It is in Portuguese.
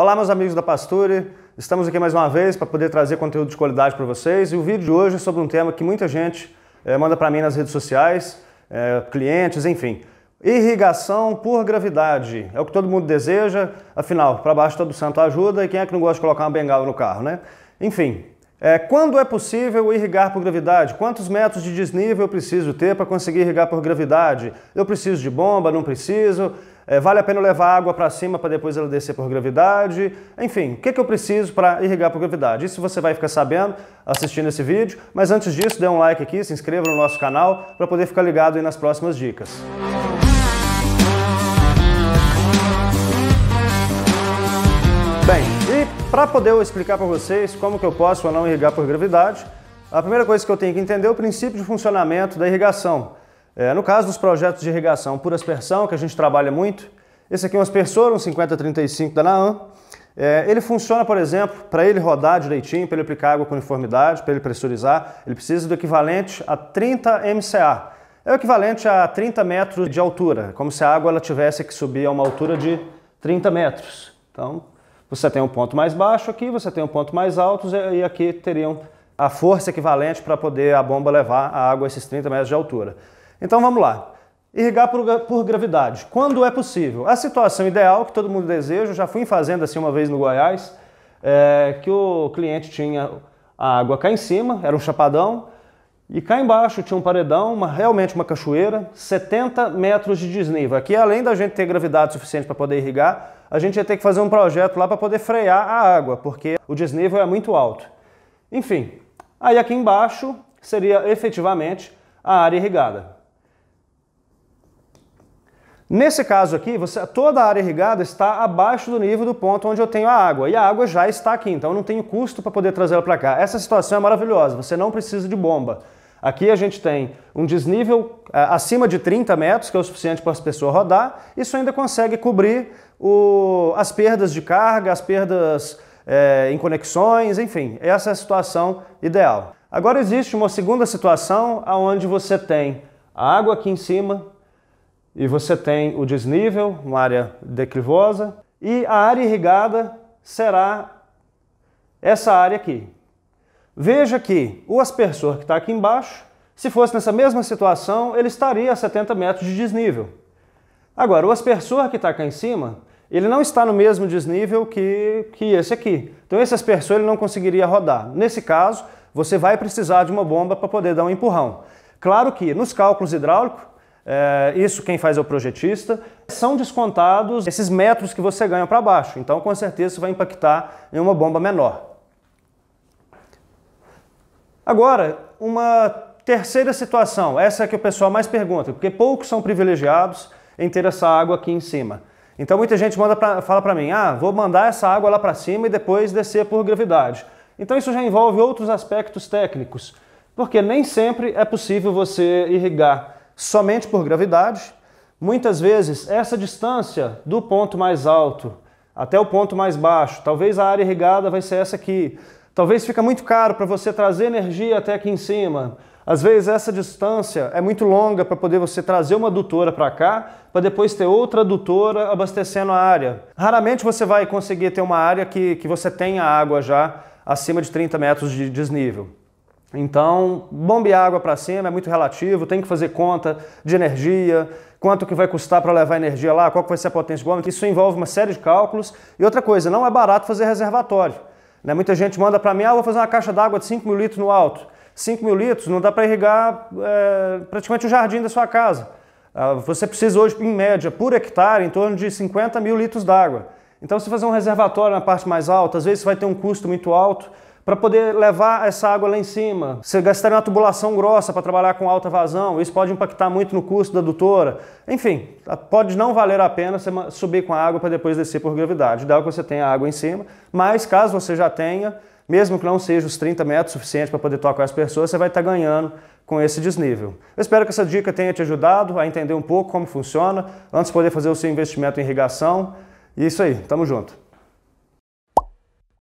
Olá, meus amigos da Pasture. Estamos aqui mais uma vez para poder trazer conteúdo de qualidade para vocês. E o vídeo de hoje é sobre um tema que muita gente eh, manda para mim nas redes sociais, eh, clientes, enfim. Irrigação por gravidade. É o que todo mundo deseja, afinal, para baixo todo santo ajuda e quem é que não gosta de colocar uma bengala no carro, né? Enfim, eh, quando é possível irrigar por gravidade? Quantos metros de desnível eu preciso ter para conseguir irrigar por gravidade? Eu preciso de bomba? Não preciso? É, vale a pena levar água para cima para depois ela descer por gravidade? Enfim, o que, que eu preciso para irrigar por gravidade? Isso você vai ficar sabendo assistindo esse vídeo. Mas antes disso, dê um like aqui, se inscreva no nosso canal para poder ficar ligado aí nas próximas dicas. Bem, e para poder eu explicar para vocês como que eu posso ou não irrigar por gravidade, a primeira coisa que eu tenho que entender é o princípio de funcionamento da irrigação. É, no caso dos projetos de irrigação por aspersão, que a gente trabalha muito, esse aqui é um aspersor, um 5035 da Naan. É, ele funciona, por exemplo, para ele rodar direitinho, para ele aplicar água com uniformidade, para ele pressurizar, ele precisa do equivalente a 30 MCA. É o equivalente a 30 metros de altura, como se a água ela tivesse que subir a uma altura de 30 metros. Então, você tem um ponto mais baixo aqui, você tem um ponto mais alto, e aqui teriam a força equivalente para poder a bomba levar a água a esses 30 metros de altura. Então vamos lá. Irrigar por, por gravidade. Quando é possível? A situação ideal que todo mundo deseja, eu já fui em fazenda assim uma vez no Goiás, é, que o cliente tinha a água cá em cima, era um chapadão, e cá embaixo tinha um paredão, uma, realmente uma cachoeira, 70 metros de desnível. Aqui, além da gente ter gravidade suficiente para poder irrigar, a gente ia ter que fazer um projeto lá para poder frear a água, porque o desnível é muito alto. Enfim, aí aqui embaixo seria efetivamente a área irrigada. Nesse caso aqui, você, toda a área irrigada está abaixo do nível do ponto onde eu tenho a água. E a água já está aqui, então eu não tenho custo para poder trazê-la para cá. Essa situação é maravilhosa, você não precisa de bomba. Aqui a gente tem um desnível eh, acima de 30 metros, que é o suficiente para a pessoa rodar. Isso ainda consegue cobrir o, as perdas de carga, as perdas é, em conexões, enfim. Essa é a situação ideal. Agora existe uma segunda situação onde você tem a água aqui em cima, e você tem o desnível, uma área declivosa, e a área irrigada será essa área aqui. Veja que o aspersor que está aqui embaixo, se fosse nessa mesma situação, ele estaria a 70 metros de desnível. Agora, o aspersor que está cá em cima, ele não está no mesmo desnível que, que esse aqui. Então esse aspersor ele não conseguiria rodar. Nesse caso, você vai precisar de uma bomba para poder dar um empurrão. Claro que nos cálculos hidráulicos, é, isso quem faz é o projetista, são descontados esses metros que você ganha para baixo. Então, com certeza, isso vai impactar em uma bomba menor. Agora, uma terceira situação, essa é que o pessoal mais pergunta, porque poucos são privilegiados em ter essa água aqui em cima. Então, muita gente manda pra, fala para mim, ah, vou mandar essa água lá para cima e depois descer por gravidade. Então, isso já envolve outros aspectos técnicos, porque nem sempre é possível você irrigar somente por gravidade. Muitas vezes, essa distância do ponto mais alto até o ponto mais baixo, talvez a área irrigada vai ser essa aqui. Talvez fica muito caro para você trazer energia até aqui em cima. Às vezes essa distância é muito longa para poder você trazer uma adutora para cá, para depois ter outra adutora abastecendo a área. Raramente você vai conseguir ter uma área que, que você tenha água já acima de 30 metros de desnível. Então, bombear água para cima é muito relativo, tem que fazer conta de energia, quanto que vai custar para levar energia lá, qual que vai ser a potência do isso envolve uma série de cálculos. E outra coisa, não é barato fazer reservatório. Né? Muita gente manda para mim, ah, vou fazer uma caixa d'água de 5 mil litros no alto. 5 mil litros não dá para irrigar é, praticamente o jardim da sua casa. Ah, você precisa hoje, em média, por hectare, em torno de 50 mil litros d'água. Então, se você fazer um reservatório na parte mais alta, às vezes vai ter um custo muito alto para poder levar essa água lá em cima. Você gastaria uma tubulação grossa para trabalhar com alta vazão, isso pode impactar muito no custo da adutora. Enfim, pode não valer a pena você subir com a água para depois descer por gravidade. Dá que você tenha água em cima, mas caso você já tenha, mesmo que não seja os 30 metros suficientes para poder tocar as pessoas, você vai estar tá ganhando com esse desnível. Eu espero que essa dica tenha te ajudado a entender um pouco como funciona, antes de poder fazer o seu investimento em irrigação. E é isso aí, tamo junto.